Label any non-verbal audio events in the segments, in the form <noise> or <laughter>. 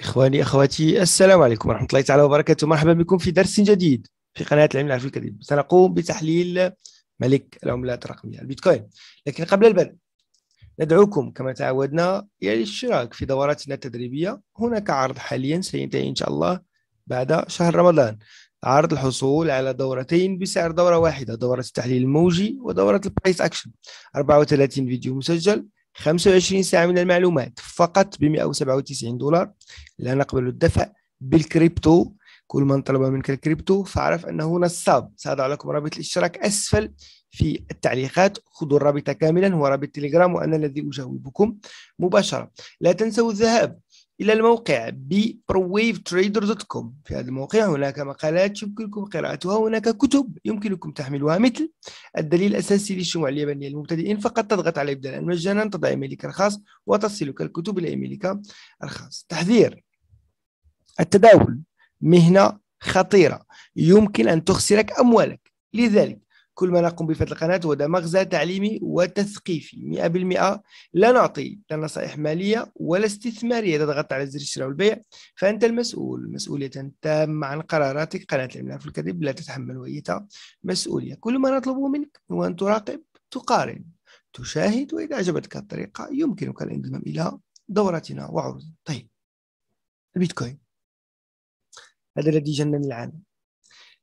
إخواني أخواتي السلام عليكم ورحمة الله تعالى وبركاته مرحبا بكم في درس جديد في قناة العلم العربي الكريم سنقوم بتحليل ملك العملات الرقمية البيتكوين لكن قبل البدء ندعوكم كما تعودنا إلى الاشتراك في دوراتنا التدريبية هناك عرض حاليا سينتهي إن شاء الله بعد شهر رمضان عرض الحصول على دورتين بسعر دورة واحدة دورة التحليل الموجي ودورة البرايس أكشن 34 فيديو مسجل 25 ساعة من المعلومات فقط ب 197 دولار لا نقبل الدفع بالكريبتو كل من طلب منك الكريبتو فاعرف أنه نصاب سأضع لكم رابط الاشتراك أسفل في التعليقات خذوا الرابط كاملا هو رابط تليجرام وأنا الذي أجاوبكم مباشرة لا تنسوا الذهاب إلى الموقع bprowavetrader.com في هذا الموقع هناك مقالات يمكنكم قراءتها وهناك كتب يمكنكم تحميلها مثل الدليل الأساسي للشموع اليابانية للمبتدئين فقط تضغط على إبدالا مجانا تضع إيميلك الخاص وتصلك الكتب إلى إيميلك الخاص تحذير التداول مهنة خطيرة يمكن أن تخسرك أموالك لذلك كل ما نقوم به في القناة هو ده مغزى تعليمي وتثقيفي 100% لا نعطي لا نصائح مالية ولا استثمارية تضغط على زر الشراء والبيع فأنت المسؤول مسؤولية تامة عن قراراتك قناة الإملاء في الكذب لا تتحمل أي مسؤولية كل ما نطلبه منك هو أن تراقب تقارن تشاهد وإذا أعجبتك الطريقة يمكنك الانضمام إلى دورتنا وعروضنا طيب البيتكوين هذا الذي جنن العالم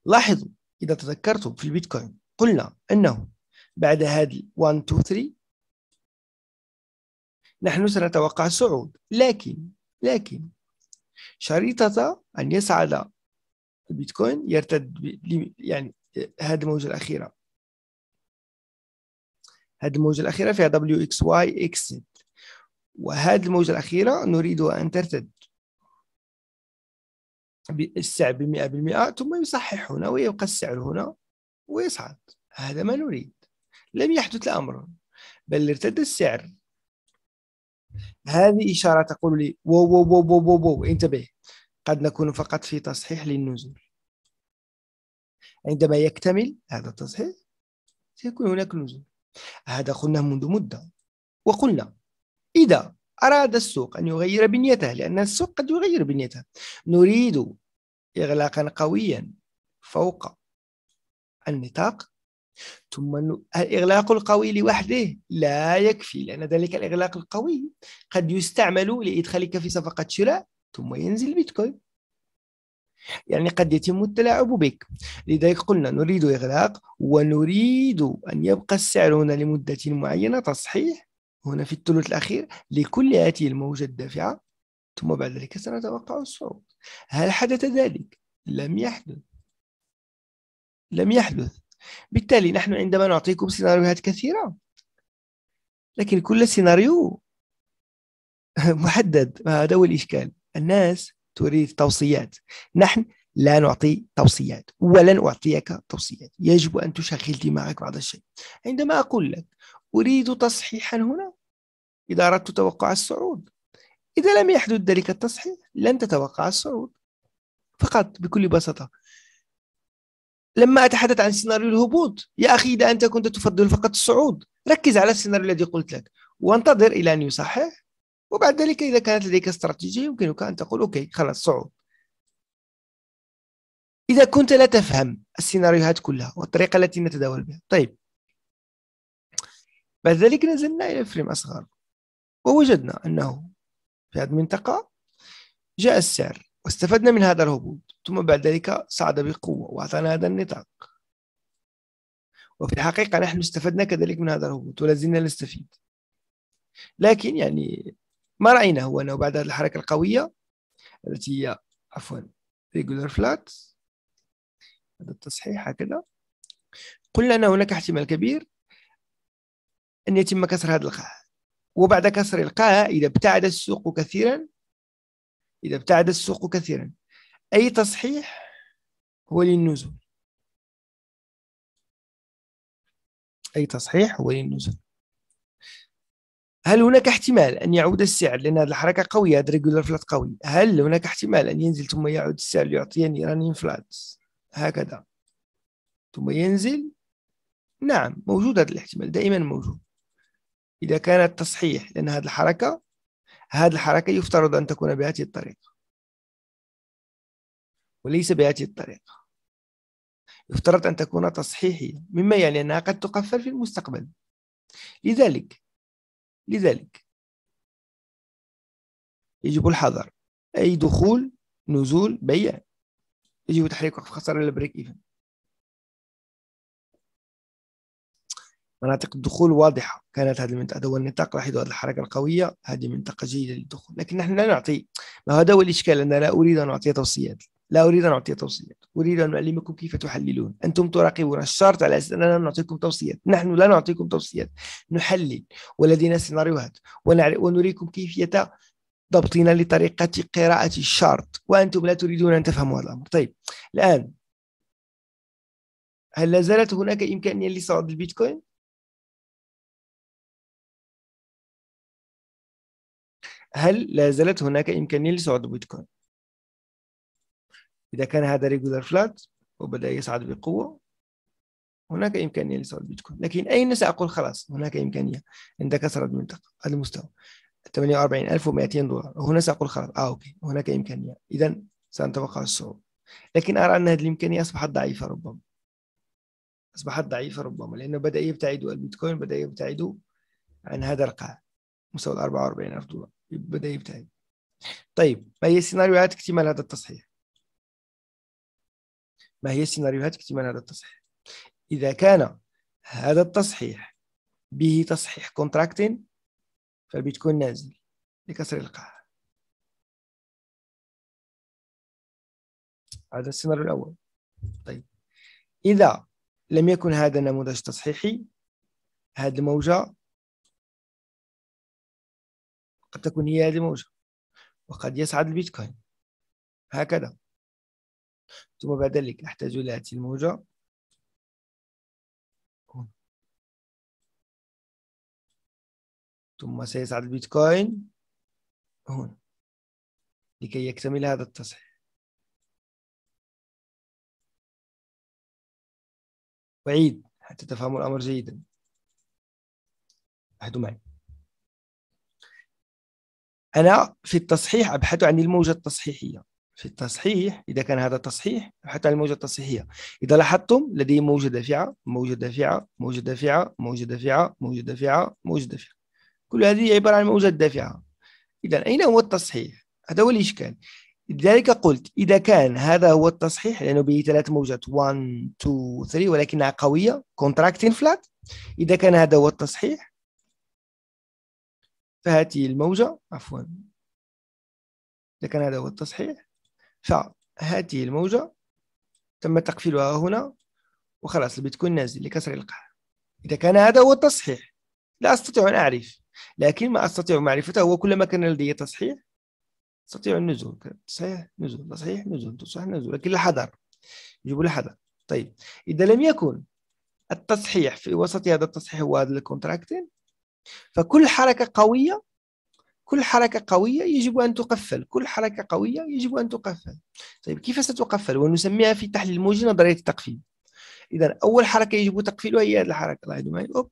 لاحظوا إذا تذكرتم في البيتكوين قلنا أنه بعد هذه 1 2 3 نحن سنتوقع الصعود لكن لكن شريطة أن يصعد البيتكوين يرتد يعني هذه الموجة الأخيرة هذه الموجة الأخيرة فيها WXY exit وهذه الموجة الأخيرة نريد أن ترتد السعر ب 100% ثم يصحح هنا ويبقى السعر هنا ويصعد هذا ما نريد لم يحدث الأمر بل ارتد السعر هذه إشارة تقول لي وو وو وو وو, وو, وو. انتبه قد نكون فقط في تصحيح للنزول عندما يكتمل هذا التصحيح سيكون هناك نزول هذا قلناه منذ مدة وقلنا إذا أراد السوق أن يغير بنيته لأن السوق قد يغير بنيته نريد إغلاقا قويا فوق النطاق ثم الإغلاق القوي لوحده لا يكفي لأن ذلك الإغلاق القوي قد يستعمل لإدخالك في صفقة شراء ثم ينزل بيتكوين يعني قد يتم التلاعب بك لذلك قلنا نريد إغلاق ونريد أن يبقى السعر هنا لمدة معينة تصحيح هنا في الثلث الأخير لكل هذه الموجة الدافعة ثم بعد ذلك سنتوقع الصعود هل حدث ذلك؟ لم يحدث لم يحدث بالتالي نحن عندما نعطيكم سيناريوهات كثيرة لكن كل سيناريو <laughs> محدد هذا هو الإشكال الناس تريد توصيات نحن لا نعطي توصيات ولن أعطيك توصيات يجب أن تشغل دماغك بعض الشيء عندما أقول لك أريد تصحيحا هنا إذا أردت توقع الصعود إذا لم يحدث ذلك التصحيح لن تتوقع الصعود فقط بكل بساطة لما أتحدث عن سيناريو الهبوط يا أخي إذا أنت كنت تفضل فقط الصعود ركز على السيناريو الذي قلت لك وانتظر إلى أن يصحح وبعد ذلك إذا كانت لديك استراتيجية يمكنك أن تقول أوكي خلاص صعود إذا كنت لا تفهم السيناريوهات كلها والطريقة التي نتداول بها طيب بعد ذلك نزلنا إلى فريم أصغر ووجدنا أنه في هذه المنطقة جاء السعر واستفدنا من هذا الهبوط ثم بعد ذلك صعد بقوة وأعطانا هذا النطاق وفي الحقيقة نحن استفدنا كذلك من هذا الهبوط ولازلنا نستفيد لكن يعني ما رأينا هو أنه بعد هذه الحركة القوية التي هي عفوا regular flat هذا التصحيح هكذا قلنا أن هناك احتمال كبير أن يتم كسر هذا القاع وبعد كسر القاع إذا ابتعد السوق كثيرا إذا ابتعد السوق كثيرا أي تصحيح هو للنزول أي تصحيح هو للنزول هل هناك احتمال أن يعود السعر لأن هذه الحركة قوية هذا ريجولار فلات قوي هل هناك احتمال أن ينزل ثم يعود السعر ليعطيني رانينج فلات هكذا ثم ينزل نعم موجود هذا الاحتمال دائما موجود إذا كان التصحيح لأن هذه الحركة هذه الحركة يفترض أن تكون بهذه الطريقة وليس بهذه الطريقة يفترض أن تكون تصحيحية مما يعني أنها قد تقفل في المستقبل لذلك لذلك يجب الحذر أي دخول نزول بيع يجب تحريك وقف خسارة للبريك إيفن مناطق الدخول واضحة كانت هذه المنطقة هذا هو النطاق لاحظوا هذه الحركة القوية هذه منطقة جيدة للدخول لكن نحن لا نعطي ما هذا هو الإشكال أنا لا أريد أن أعطي توصيات لا أريد أن أعطي توصيات أريد أن أعلمكم كيف تحللون أنتم تراقبون الشرط على أساس أننا نعطيكم توصيات نحن لا نعطيكم توصيات نحلل ولدينا سيناريوهات ونريكم كيفية ضبطنا لطريقة قراءة الشرط وأنتم لا تريدون أن تفهموا هذا الأمر طيب الآن هل لا زالت هناك إمكانية لصعود البيتكوين؟ هل لا زالت هناك إمكانية لصعود البيتكوين؟ إذا كان هذا ريجولار فلات وبدأ يصعد بقوة هناك إمكانية لصعود البيتكوين لكن أين سأقول خلاص هناك إمكانية عند كسر المنطقة هذا المستوى 48200 دولار هنا سأقول خلاص آه أوكي هناك إمكانية إذا سنتوقع الصعود لكن أرى أن هذه الإمكانية أصبحت ضعيفة ربما أصبحت ضعيفة ربما لأنه بدأ يبتعد البيتكوين بدأ يبتعد عن هذا القاع مستوى 44000 دولار بدأ يبتعد طيب ما هي سيناريوهات اكتمال هذا التصحيح ما هي السيناريوهات اكتمال هذا التصحيح إذا كان هذا التصحيح به تصحيح كونتراكتين فبتكون نازل لكسر القاع هذا السيناريو الأول طيب إذا لم يكن هذا نموذج تصحيحي هذه الموجة قد تكون هي هذه الموجة وقد يصعد البيتكوين هكذا ثم بعد ذلك أحتاج إلى هذه الموجة ثم سيصعد البيتكوين هنا لكي يكتمل هذا التصحيح أعيد حتى تفهموا الأمر جيدا أحدوا معي أنا في التصحيح أبحث عن الموجة التصحيحية في التصحيح إذا كان هذا تصحيح حتى الموجة التصحيحية إذا لاحظتم لدي موجة دافعة موجة دافعة موجة دافعة موجة دافعة موجة دافعة موجة دافعة كل هذه عبارة عن موجة دافعة إذا أين هو التصحيح؟ هذا هو الإشكال لذلك قلت إذا كان هذا هو التصحيح لأنه به ثلاث موجات 1 2 3 ولكنها قوية كونتراكتين فلات إذا كان هذا هو التصحيح فهذه الموجة عفوا إذا كان هذا هو التصحيح فهذه الموجة تم تقفيلها هنا وخلاص البيتكوين نازل لكسر القاع إذا كان هذا هو التصحيح لا أستطيع أن أعرف لكن ما أستطيع معرفته هو كلما كان لدي تصحيح أستطيع النزول تصحيح نزول تصحيح نزول تصحيح نزول لكن الحذر يجب الحذر طيب إذا لم يكن التصحيح في وسط هذا التصحيح هو هذا الكونتراكتين فكل حركة قوية كل حركة قوية يجب أن تقفل كل حركة قوية يجب أن تقفل طيب كيف ستقفل ونسميها في تحليل الموجي نظرية التقفيل إذا أول حركة يجب تقفيلها هي هذه الحركة لاحظوا معي أوب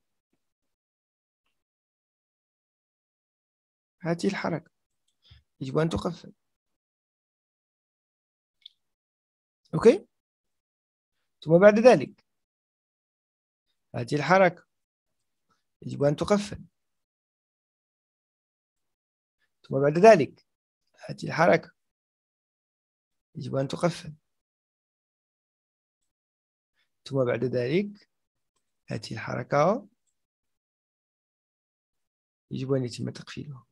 هذه الحركة يجب أن تقفل أوكي ثم بعد ذلك هذه الحركة يجب أن تقفل ثم بعد ذلك هذه الحركة يجب أن تقفل ثم بعد ذلك هذه الحركة يجب أن يتم تقفيلها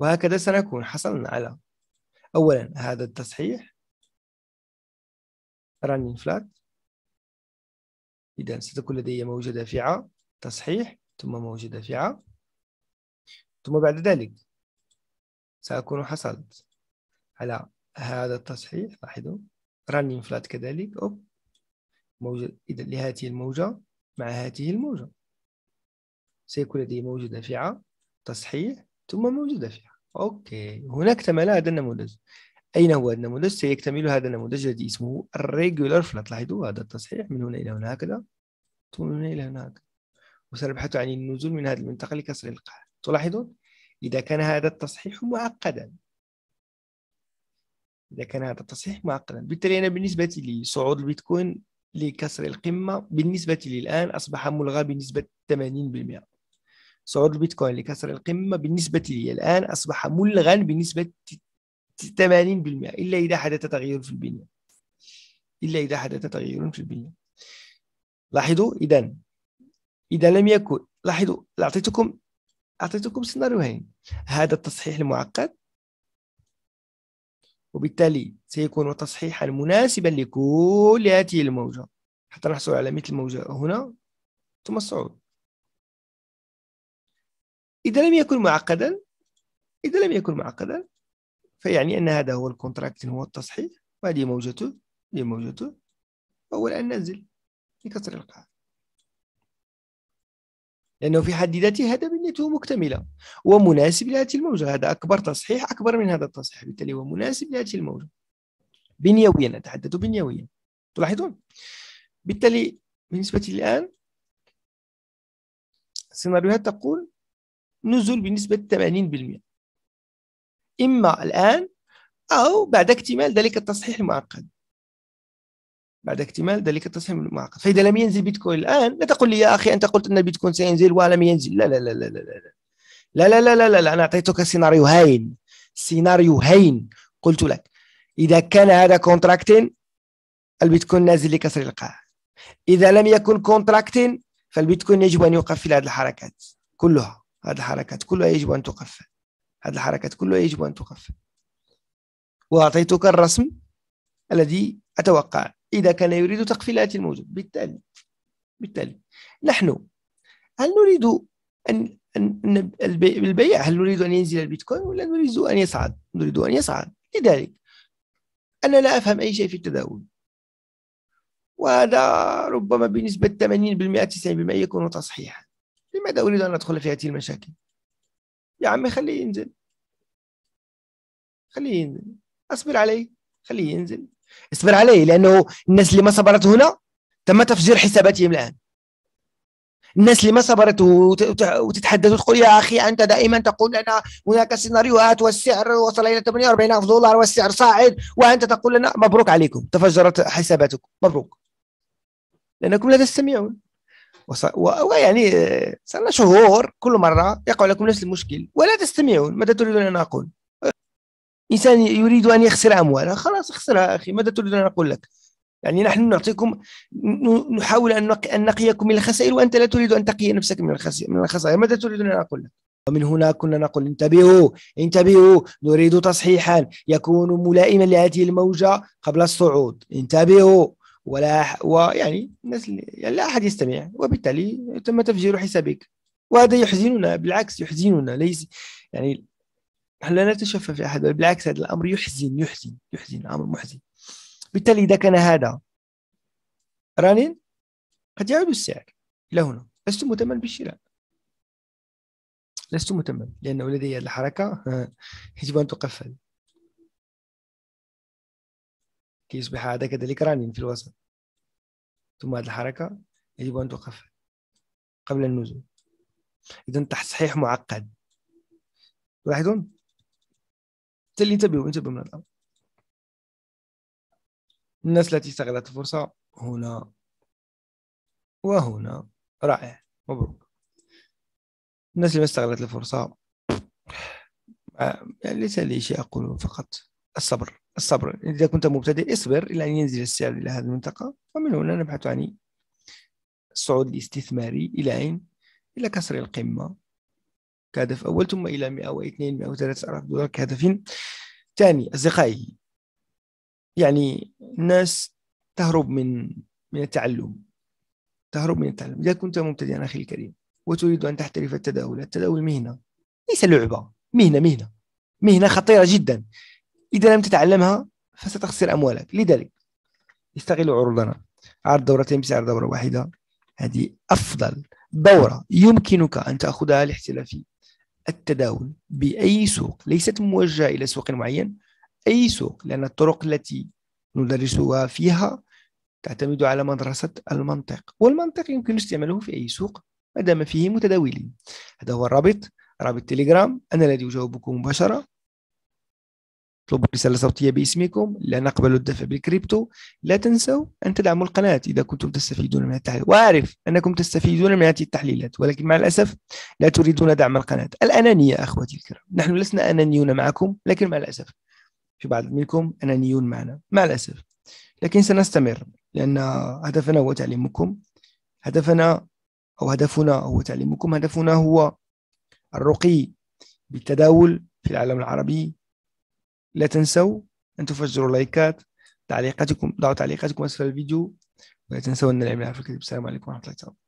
وهكذا سنكون حصلنا على أولا هذا التصحيح running flat إذا ستكون لدي موجة دافعة تصحيح ثم موجة دافعة ثم بعد ذلك سأكون حصلت على هذا التصحيح لاحظوا running فلات كذلك أوب موجة إذا لهذه الموجة مع هذه الموجة سيكون لدي موجة دافعة تصحيح ثم موجة دافعة أوكي هنا اكتمل هذا النموذج أين هو هذا النموذج؟ سيكتمل هذا النموذج الذي اسمه الريجولار فلات لاحظوا هذا التصحيح من هنا إلى هنا هكذا ثم من هنا إلى هنا هكذا وسنبحث عن النزول من هذه المنطقة لكسر القاع تلاحظون إذا كان هذا التصحيح معقدا إذا كان هذا التصحيح معقدا بالتالي أنا بالنسبة لي صعود البيتكوين لكسر القمة بالنسبة لي الآن أصبح ملغى بنسبة 80% صعود البيتكوين لكسر القمة بالنسبة لي الآن أصبح ملغا بنسبة 80% إلا إذا حدث تغيير في البنية إلا إذا حدث تغيير في البنية لاحظوا إذا إذا لم يكن لاحظوا أعطيتكم اعطيتكم سيناريوهين هذا التصحيح المعقد وبالتالي سيكون تصحيحا مناسبا لكل هذه الموجة حتى نحصل على مثل الموجة هنا ثم الصعود إذا لم يكن معقدا إذا لم يكن معقدا فيعني أن هذا هو الكونتراكت هو التصحيح وهذه موجته هذه موجته أولا ننزل كسر القاعدة لأنه في حد ذاته هذا بنيته مكتملة ومناسب لهذه الموجة هذا أكبر تصحيح أكبر من هذا التصحيح بالتالي هو مناسب لهذه الموجة بنيويا نتحدث بنيويا تلاحظون بالتالي بالنسبة الآن السيناريوهات تقول نزول بنسبة 80% إما الآن أو بعد اكتمال ذلك التصحيح المعقد بعد اكتمال ذلك التصميم المعقد فاذا لم ينزل بيتكوين الان لا تقول لي يا اخي انت قلت ان البيتكوين سينزل ولم ينزل لا لا لا لا لا لا لا لا لا لا, لا. انا اعطيتك سيناريو هين سيناريو هين قلت لك اذا كان هذا كونتراكتين البيتكوين نازل لكسر القاع اذا لم يكن كونتراكتين فالبيتكوين يجب ان يقفل هذه الحركات كلها هذه الحركات كلها يجب ان تقفل هذه الحركات كلها يجب ان تقفل واعطيتك الرسم الذي اتوقع إذا كان يريد تقفيلات الموجود بالتالي بالتالي نحن هل نريد أن أن البيع هل نريد أن ينزل البيتكوين ولا نريد أن يصعد نريد أن يصعد لذلك أنا لا أفهم أي شيء في التداول وهذا ربما بنسبة 80% 90% يكون تصحيحا لماذا أريد أن أدخل في هذه المشاكل يا عمي خليه ينزل خليه ينزل أصبر عليه خليه ينزل اصبر عليه لانه الناس اللي ما صبرت هنا تم تفجير حساباتهم الان الناس اللي ما صبرت وتتحدث وتقول يا اخي انت دائما تقول لنا هناك سيناريوهات والسعر وصل الى 48000 دولار والسعر صاعد وانت تقول لنا مبروك عليكم تفجرت حساباتكم مبروك لانكم لا تستمعون ويعني آه، صار لنا شهور كل مره يقع لكم نفس المشكل ولا تستمعون ماذا تريدون ان اقول؟ انسان يريد ان يخسر امواله خلاص اخسرها اخي ماذا تريد ان اقول لك يعني نحن نعطيكم نحاول ان نقيكم من الخسائر وانت لا تريد ان تقي نفسك من الخسائر من الخسائر ماذا تريد ان اقول لك ومن هنا كنا نقول انتبهوا انتبهوا نريد تصحيحا يكون ملائما لهذه الموجة قبل الصعود انتبهوا ولا ويعني الناس يعني لا أحد يستمع وبالتالي تم تفجير حسابك وهذا يحزننا بالعكس يحزننا ليس يعني نحن لا نتشفى في احد بالعكس هذا الامر يحزن يحزن يحزن امر محزن بالتالي اذا كان هذا رانين قد يعود السعر الى هنا لست مهتما بالشراء لست مهتما لانه لدي الحركه يجب ان تقفل كي يصبح هذا كذلك رانين في الوسط ثم هذه الحركه يجب ان تقفل قبل النزول اذا تصحيح معقد لاحظون اللي انتبهوا انتبهوا من هذا الناس التي استغلت الفرصة هنا وهنا رائع مبروك الناس اللي ما استغلت الفرصة يعني ليس لي شيء أقوله فقط الصبر الصبر إذا كنت مبتدئ اصبر إلى أن ينزل السعر إلى هذه المنطقة ومن هنا نبحث عن الصعود الاستثماري إلى أين؟ إلى كسر القمة كهدف أول ثم إلى 100 و200 و3000 دولار كهدف ثاني أصدقائي يعني الناس تهرب من من التعلم تهرب من التعلم إذا كنت مبتدئا أخي الكريم وتريد أن تحترف التداول التداول مهنة ليس لعبة مهنة مهنة مهنة خطيرة جدا إذا لم تتعلمها فستخسر أموالك لذلك استغل عروضنا عرض دورتين بسعر دورة واحدة هذه أفضل دورة يمكنك أن تأخذها الاحتلافي التداول باي سوق ليست موجهه الى سوق معين اي سوق لان الطرق التي ندرسها فيها تعتمد على مدرسه المنطق والمنطق يمكن استعماله في اي سوق ما دام فيه متداولين هذا هو الرابط رابط تليجرام انا الذي اجاوبكم مباشره اطلبوا رسالة صوتية باسمكم لا نقبل الدفع بالكريبتو لا تنسوا أن تدعموا القناة إذا كنتم تستفيدون من التحليل وأعرف أنكم تستفيدون من هذه التحليلات ولكن مع الأسف لا تريدون دعم القناة الأنانية أخوتي الكرام نحن لسنا أنانيون معكم لكن مع الأسف في بعض منكم أنانيون معنا مع الأسف لكن سنستمر لأن هدفنا هو تعليمكم هدفنا أو هدفنا هو تعليمكم هدفنا هو الرقي بالتداول في العالم العربي لا تنسوا أن تفجروا لايكات تعليقاتكم ضعوا تعليقاتكم أسفل الفيديو ولا تنسوا أن العمل في الكتاب السلام عليكم ورحمة الله وبركاته